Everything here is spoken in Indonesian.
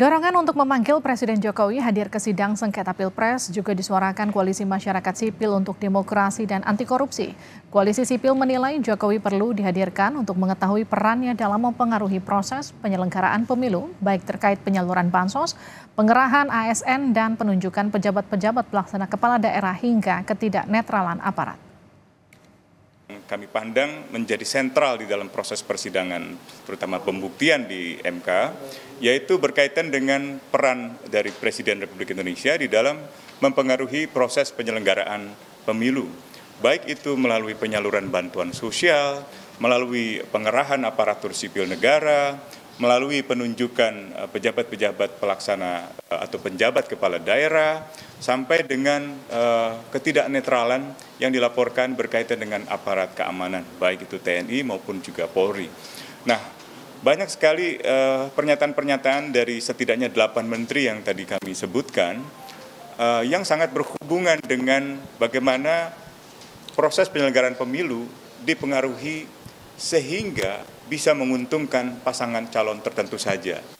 Dorongan untuk memanggil Presiden Jokowi hadir ke sidang sengketa Pilpres juga disuarakan Koalisi Masyarakat Sipil untuk Demokrasi dan Anti Korupsi. Koalisi Sipil menilai Jokowi perlu dihadirkan untuk mengetahui perannya dalam mempengaruhi proses penyelenggaraan pemilu, baik terkait penyaluran bansos, pengerahan ASN, dan penunjukan pejabat-pejabat pelaksana kepala daerah hingga ketidaknetralan aparat kami pandang menjadi sentral di dalam proses persidangan, terutama pembuktian di MK, yaitu berkaitan dengan peran dari Presiden Republik Indonesia di dalam mempengaruhi proses penyelenggaraan pemilu, baik itu melalui penyaluran bantuan sosial, melalui pengerahan aparatur sipil negara, melalui penunjukan eh, pejabat-pejabat pelaksana eh, atau penjabat kepala daerah, sampai dengan uh, ketidaknetralan yang dilaporkan berkaitan dengan aparat keamanan, baik itu TNI maupun juga Polri. Nah, banyak sekali eh, pernyataan-pernyataan uh, dari setidaknya delapan menteri yang tadi kami sebutkan uh, yang sangat berhubungan dengan bagaimana proses penyelenggaraan pemilu dipengaruhi sehingga bisa menguntungkan pasangan calon tertentu saja.